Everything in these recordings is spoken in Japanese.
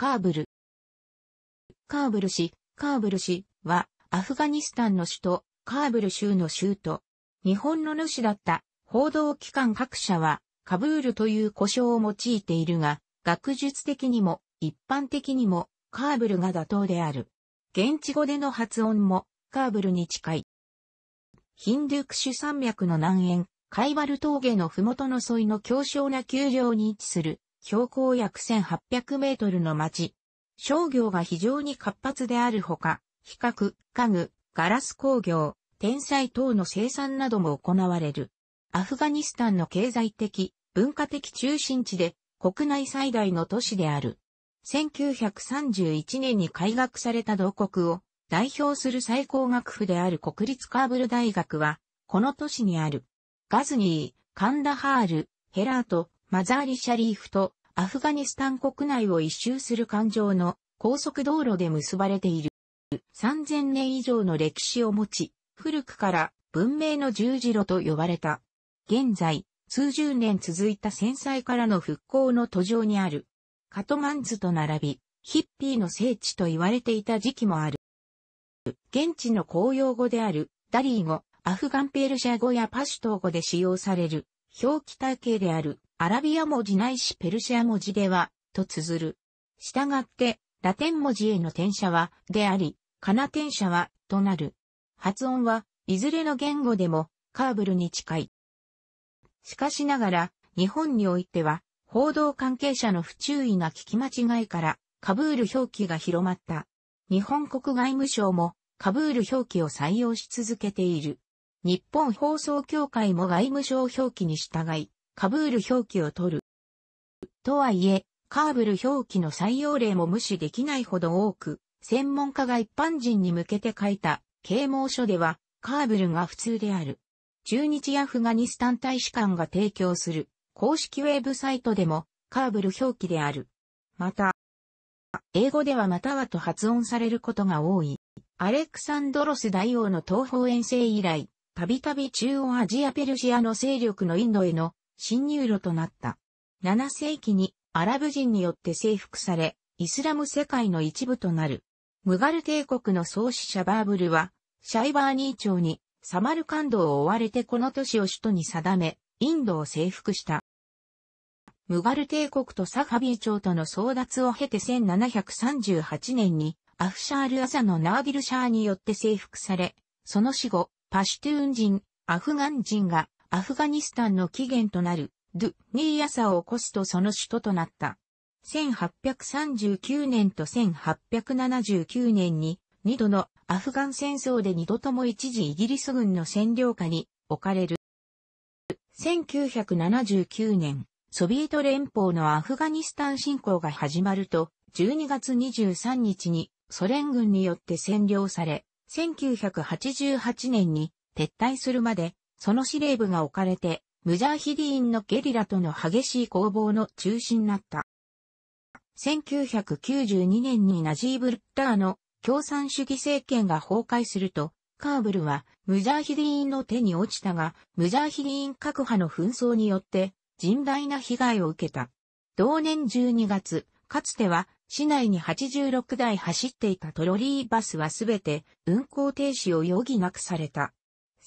カーブル。カーブル市、カーブル市は、アフガニスタンの首都、カーブル州の州都。日本の主だった報道機関各社は、カブールという呼称を用いているが、学術的にも、一般的にも、カーブルが妥当である。現地語での発音も、カーブルに近い。ヒンドゥークシュ山脈の南縁、カイバル峠の麓の沿いの強小な丘陵に位置する標高約1800メートルの町。商業が非常に活発であるほか、比較、家具、ガラス工業、天才等の生産なども行われる。アフガニスタンの経済的、文化的中心地で、国内最大の都市である。1931年に開学された同国を代表する最高学府である国立カーブル大学は、この都市にある。ガズニー、カンダハール、ヘラート、マザーリ・シャリーフとアフガニスタン国内を一周する環状の高速道路で結ばれている。3000年以上の歴史を持ち、古くから文明の十字路と呼ばれた。現在、数十年続いた戦災からの復興の途上にある。カトマンズと並び、ヒッピーの聖地と言われていた時期もある。現地の公用語である、ダリー語、アフガンペルシャ語やパシュトー語で使用される、表記体系である、アラビア文字ないしペルシア文字では、と綴る。したがって、ラテン文字への転写は、であり、カナ転写は、となる。発音は、いずれの言語でも、カーブルに近い。しかしながら、日本においては、報道関係者の不注意な聞き間違いから、カブール表記が広まった。日本国外務省も、カブール表記を採用し続けている。日本放送協会も外務省表記に従い、カブール表記を取る。とはいえ、カーブル表記の採用例も無視できないほど多く、専門家が一般人に向けて書いた啓蒙書では、カーブルが普通である。中日アフガニスタン大使館が提供する公式ウェブサイトでもカーブル表記である。また、英語ではまたはと発音されることが多い。アレクサンドロス大王の東方遠征以来、たびたび中央アジアペルシアの勢力のインドへの侵入路となった。7世紀にアラブ人によって征服され、イスラム世界の一部となる。ムガル帝国の創始者バーブルは、シャイバーニー朝にサマルカンドを追われてこの都市を首都に定め、インドを征服した。ムガル帝国とサファビー朝との争奪を経て1738年にアフシャール・アザのナービル・シャーによって征服され、その死後、パシュトゥーン人、アフガン人がアフガニスタンの起源となる、ドゥ・ニーヤサを起こすとその首都となった。1839年と1879年に、2度のアフガン戦争で2度とも一時イギリス軍の占領下に置かれる。1979年、ソビエト連邦のアフガニスタン侵攻が始まると、12月23日にソ連軍によって占領され、1988年に撤退するまでその司令部が置かれて、ムジャーヒディーンのゲリラとの激しい攻防の中心になった。1992年にナジーブ・ルッターの共産主義政権が崩壊すると、カーブルはムジャーヒディーンの手に落ちたが、ムジャーヒディーン各派の紛争によって甚大な被害を受けた。同年12月、かつては市内に86台走っていたトロリーバスはすべて運行停止を余儀なくされた。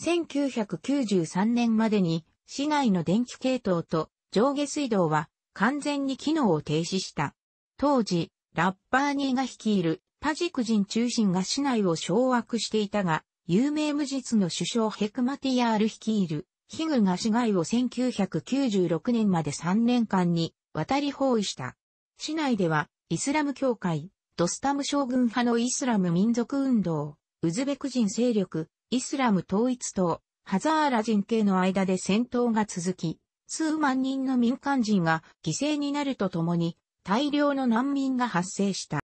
1993年までに市内の電気系統と上下水道は完全に機能を停止した。当時、ラッパーニーが率いるパジク人中心が市内を掌握していたが、有名無実の首相ヘクマティアール率いるヒグが市外を1996年まで3年間に渡り包囲した。市内ではイスラム教会、ドスタム将軍派のイスラム民族運動、ウズベク人勢力、イスラム統一党、ハザーラ人系の間で戦闘が続き、数万人の民間人が犠牲になるとともに、大量の難民が発生した。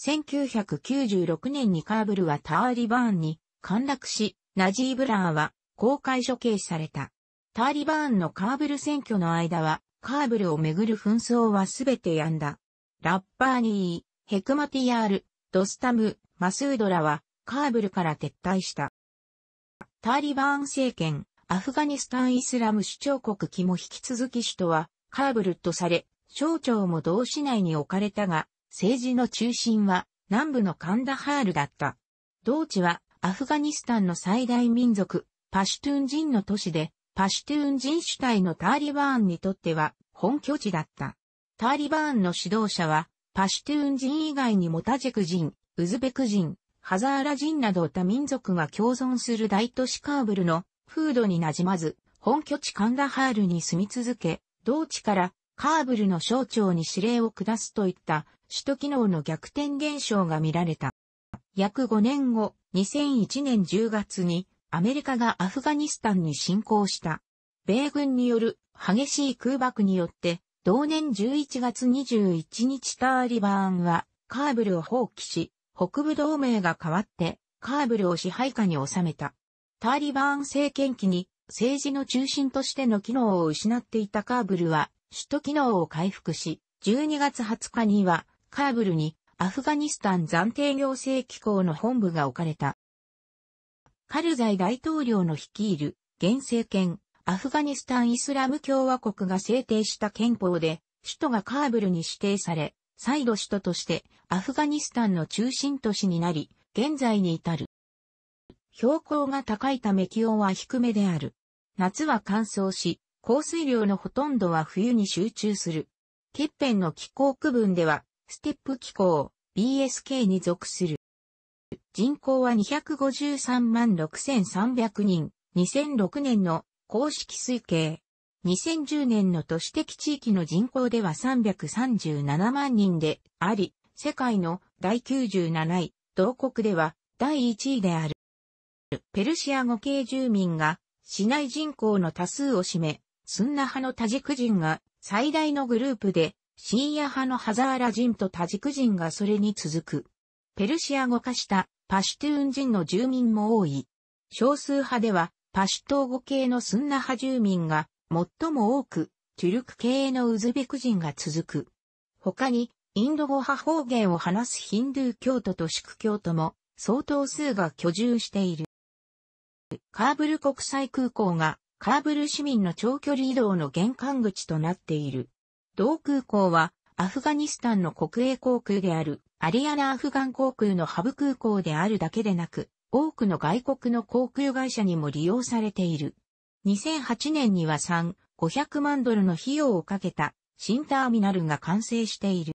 1996年にカーブルはターリバーンに陥落し、ナジーブラーは公開処刑された。ターリバーンのカーブル選挙の間は、カーブルをめぐる紛争はすべてやんだ。ラッパーニー、ヘクマティヤール、ドスタム、マスードラはカーブルから撤退した。タリバーン政権、アフガニスタンイスラム首長国旗も引き続き首都はカーブルとされ、省庁も同市内に置かれたが、政治の中心は南部のカンダハールだった。同地はアフガニスタンの最大民族、パシュトゥン人の都市で、パシュトゥン人主体のタリバーンにとっては本拠地だった。タリバーンの指導者は、パシュトゥーン人以外にモタジェク人、ウズベク人、ハザーラ人など他民族が共存する大都市カーブルの風土になじまず、本拠地カンダハールに住み続け、同地からカーブルの省庁に指令を下すといった首都機能の逆転現象が見られた。約5年後、2001年10月にアメリカがアフガニスタンに侵攻した。米軍による激しい空爆によって、同年11月21日ターリバーンはカーブルを放棄し、北部同盟が変わって、カーブルを支配下に収めた。タリバーン政権期に政治の中心としての機能を失っていたカーブルは首都機能を回復し、12月20日にはカーブルにアフガニスタン暫定行政機構の本部が置かれた。カルザイ大統領の率いる現政権アフガニスタンイスラム共和国が制定した憲法で首都がカーブルに指定され、再度首都としてアフガニスタンの中心都市になり、現在に至る。標高が高いため気温は低めである。夏は乾燥し、降水量のほとんどは冬に集中する。欠片の気候区分では、ステップ気候、BSK に属する。人口は253万6300人、2006年の公式推計。2010年の都市的地域の人口では337万人であり、世界の第97位、同国では第1位である。ペルシア語系住民が市内人口の多数を占め、スンナ派のタジク人が最大のグループで、シーア派のハザーラ人とタジク人がそれに続く。ペルシア語化したパシュトゥーン人の住民も多い。少数派ではパシュトー語系のスンナ派住民が最も多く、チュルク系のウズベク人が続く。他に、インド語派方言を話すヒンドゥー教徒とシク教徒も、相当数が居住している。カーブル国際空港が、カーブル市民の長距離移動の玄関口となっている。同空港は、アフガニスタンの国営航空である、アリアナ・アフガン航空のハブ空港であるだけでなく、多くの外国の航空会社にも利用されている。2008年には3、500万ドルの費用をかけた新ターミナルが完成している。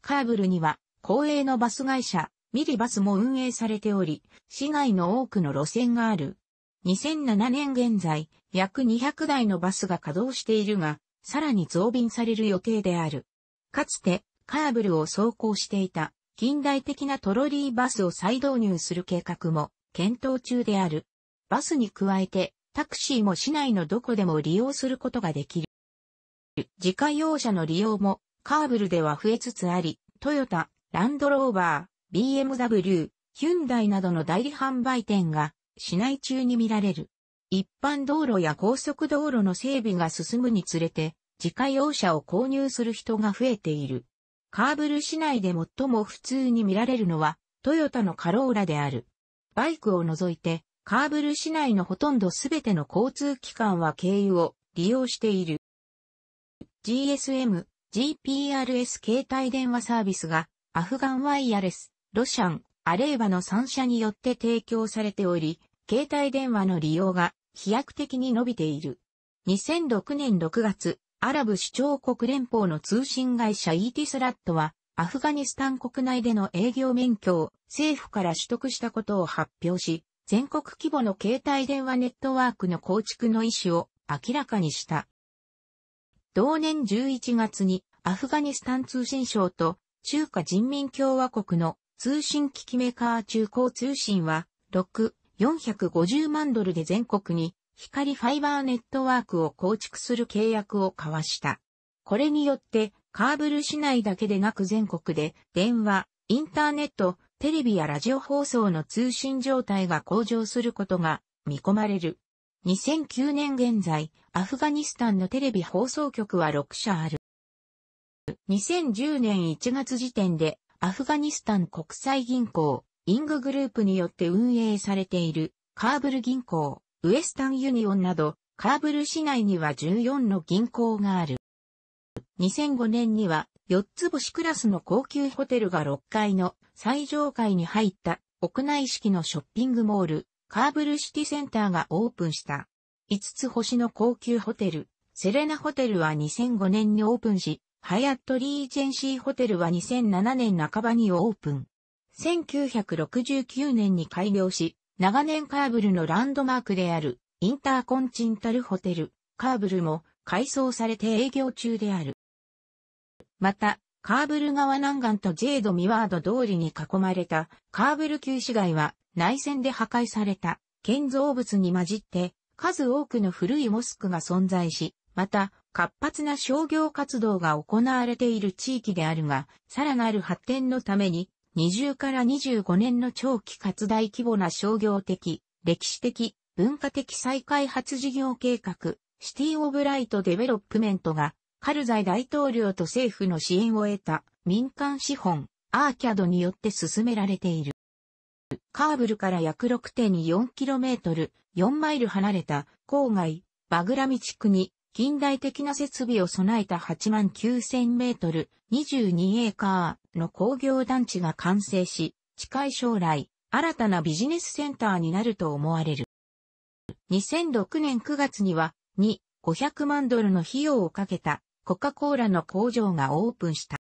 カーブルには公営のバス会社、ミリバスも運営されており、市内の多くの路線がある。2007年現在、約200台のバスが稼働しているが、さらに増便される予定である。かつて、カーブルを走行していた近代的なトロリーバスを再導入する計画も検討中である。バスに加えてタクシーも市内のどこでも利用することができる。自家用車の利用もカーブルでは増えつつあり、トヨタ、ランドローバー、BMW、ヒュンダイなどの代理販売店が市内中に見られる。一般道路や高速道路の整備が進むにつれて、自家用車を購入する人が増えている。カーブル市内で最も普通に見られるのは、トヨタのカローラである。バイクを除いて、カーブル市内のほとんどすべての交通機関は経由を利用している。GSM、GPRS 携帯電話サービスがアフガンワイヤレス、ロシャン、アレーバの3社によって提供されており、携帯電話の利用が飛躍的に伸びている。2006年6月、アラブ首長国連邦の通信会社イーティスラットは、アフガニスタン国内での営業免許を政府から取得したことを発表し、全国規模の携帯電話ネットワークの構築の意思を明らかにした。同年11月にアフガニスタン通信省と中華人民共和国の通信機器メーカー中高通信は6、450万ドルで全国に光ファイバーネットワークを構築する契約を交わした。これによってカーブル市内だけでなく全国で電話、インターネット、テレビやラジオ放送の通信状態が向上することが見込まれる。2009年現在、アフガニスタンのテレビ放送局は6社ある。2010年1月時点で、アフガニスタン国際銀行、インググループによって運営されている、カーブル銀行、ウエスタンユニオンなど、カーブル市内には14の銀行がある。2005年には4つ星クラスの高級ホテルが6階の最上階に入った屋内式のショッピングモール、カーブルシティセンターがオープンした。5つ星の高級ホテル、セレナホテルは2005年にオープンし、ハヤットリージェンシーホテルは2007年半ばにオープン。1969年に開業し、長年カーブルのランドマークであるインターコンチンタルホテル、カーブルも改装されて営業中である。また、カーブル川南岸とジェード・ミワード通りに囲まれたカーブル旧市街は内戦で破壊された建造物に混じって数多くの古いモスクが存在し、また活発な商業活動が行われている地域であるが、さらなる発展のために20から25年の長期活大規模な商業的、歴史的、文化的再開発事業計画、シティオブライトデベロップメントがカルザイ大統領と政府の支援を得た民間資本、アーキャドによって進められている。カーブルから約 6.4km、4マイル離れた郊外、バグラミ地区に近代的な設備を備えた8万9000メートル、22エーカーの工業団地が完成し、近い将来、新たなビジネスセンターになると思われる。2006年9月には、2、500万ドルの費用をかけたコカ・コーラの工場がオープンした。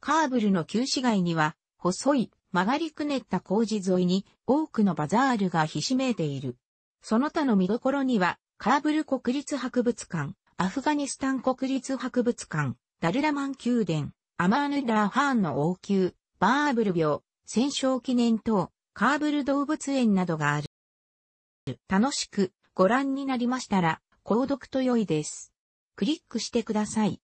カーブルの旧市街には、細い、曲がりくねった工事沿いに多くのバザールがひしめいている。その他の見どころには、カーブル国立博物館、アフガニスタン国立博物館、ダルラマン宮殿、アマーヌ・ダーハーンの王宮、バーブル病、戦勝記念塔、カーブル動物園などがある。楽しくご覧になりましたら、購読と良いです。クリックしてください。